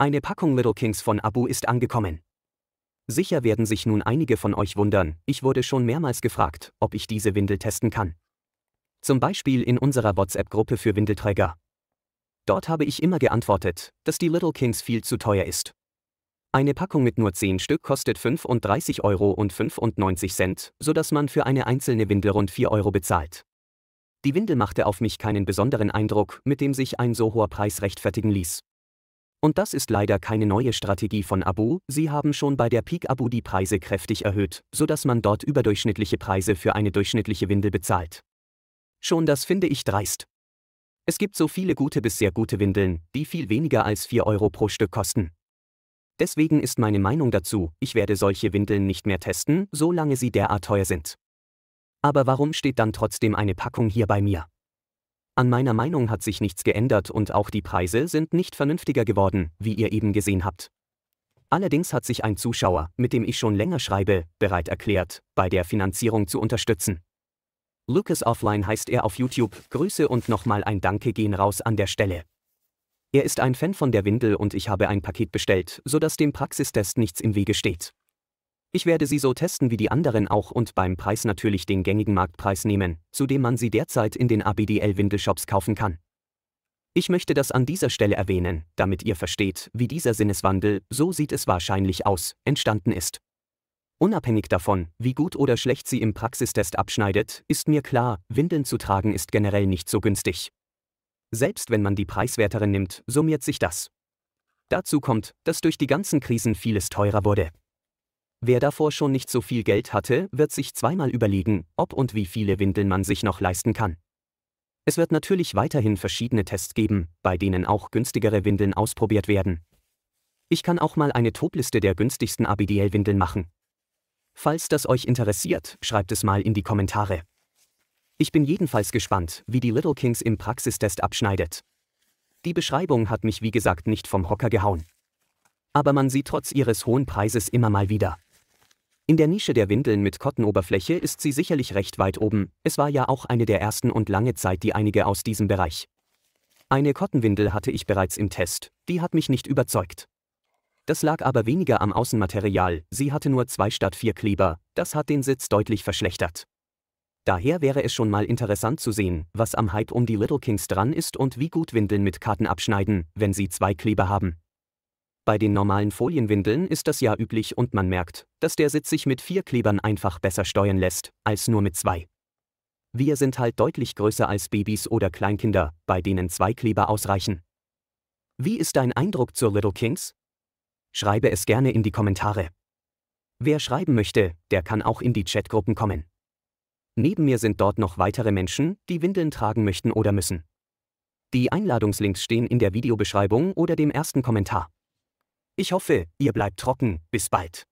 Eine Packung Little Kings von Abu ist angekommen. Sicher werden sich nun einige von euch wundern, ich wurde schon mehrmals gefragt, ob ich diese Windel testen kann. Zum Beispiel in unserer WhatsApp-Gruppe für Windelträger. Dort habe ich immer geantwortet, dass die Little Kings viel zu teuer ist. Eine Packung mit nur 10 Stück kostet 35,95 Euro, sodass man für eine einzelne Windel rund 4 Euro bezahlt. Die Windel machte auf mich keinen besonderen Eindruck, mit dem sich ein so hoher Preis rechtfertigen ließ. Und das ist leider keine neue Strategie von Abu, sie haben schon bei der Peak Abu die Preise kräftig erhöht, sodass man dort überdurchschnittliche Preise für eine durchschnittliche Windel bezahlt. Schon das finde ich dreist. Es gibt so viele gute bis sehr gute Windeln, die viel weniger als 4 Euro pro Stück kosten. Deswegen ist meine Meinung dazu, ich werde solche Windeln nicht mehr testen, solange sie derart teuer sind. Aber warum steht dann trotzdem eine Packung hier bei mir? An meiner Meinung hat sich nichts geändert und auch die Preise sind nicht vernünftiger geworden, wie ihr eben gesehen habt. Allerdings hat sich ein Zuschauer, mit dem ich schon länger schreibe, bereit erklärt, bei der Finanzierung zu unterstützen. Lucas Offline heißt er auf YouTube, Grüße und nochmal ein Danke gehen raus an der Stelle. Er ist ein Fan von der Windel und ich habe ein Paket bestellt, sodass dem Praxistest nichts im Wege steht. Ich werde sie so testen wie die anderen auch und beim Preis natürlich den gängigen Marktpreis nehmen, zu dem man sie derzeit in den ABDL-Windelshops kaufen kann. Ich möchte das an dieser Stelle erwähnen, damit ihr versteht, wie dieser Sinneswandel, so sieht es wahrscheinlich aus, entstanden ist. Unabhängig davon, wie gut oder schlecht sie im Praxistest abschneidet, ist mir klar, Windeln zu tragen ist generell nicht so günstig. Selbst wenn man die preiswerteren nimmt, summiert sich das. Dazu kommt, dass durch die ganzen Krisen vieles teurer wurde. Wer davor schon nicht so viel Geld hatte, wird sich zweimal überlegen, ob und wie viele Windeln man sich noch leisten kann. Es wird natürlich weiterhin verschiedene Tests geben, bei denen auch günstigere Windeln ausprobiert werden. Ich kann auch mal eine Topliste der günstigsten ABDL-Windeln machen. Falls das euch interessiert, schreibt es mal in die Kommentare. Ich bin jedenfalls gespannt, wie die Little Kings im Praxistest abschneidet. Die Beschreibung hat mich wie gesagt nicht vom Hocker gehauen. Aber man sieht trotz ihres hohen Preises immer mal wieder. In der Nische der Windeln mit Kottenoberfläche ist sie sicherlich recht weit oben, es war ja auch eine der ersten und lange Zeit die einige aus diesem Bereich. Eine Kottenwindel hatte ich bereits im Test, die hat mich nicht überzeugt. Das lag aber weniger am Außenmaterial, sie hatte nur zwei statt vier Kleber, das hat den Sitz deutlich verschlechtert. Daher wäre es schon mal interessant zu sehen, was am Hype um die Little Kings dran ist und wie gut Windeln mit Karten abschneiden, wenn sie zwei Kleber haben. Bei den normalen Folienwindeln ist das ja üblich und man merkt, dass der Sitz sich mit vier Klebern einfach besser steuern lässt, als nur mit zwei. Wir sind halt deutlich größer als Babys oder Kleinkinder, bei denen zwei Kleber ausreichen. Wie ist dein Eindruck zur Little Kings? Schreibe es gerne in die Kommentare. Wer schreiben möchte, der kann auch in die Chatgruppen kommen. Neben mir sind dort noch weitere Menschen, die Windeln tragen möchten oder müssen. Die Einladungslinks stehen in der Videobeschreibung oder dem ersten Kommentar. Ich hoffe, ihr bleibt trocken. Bis bald.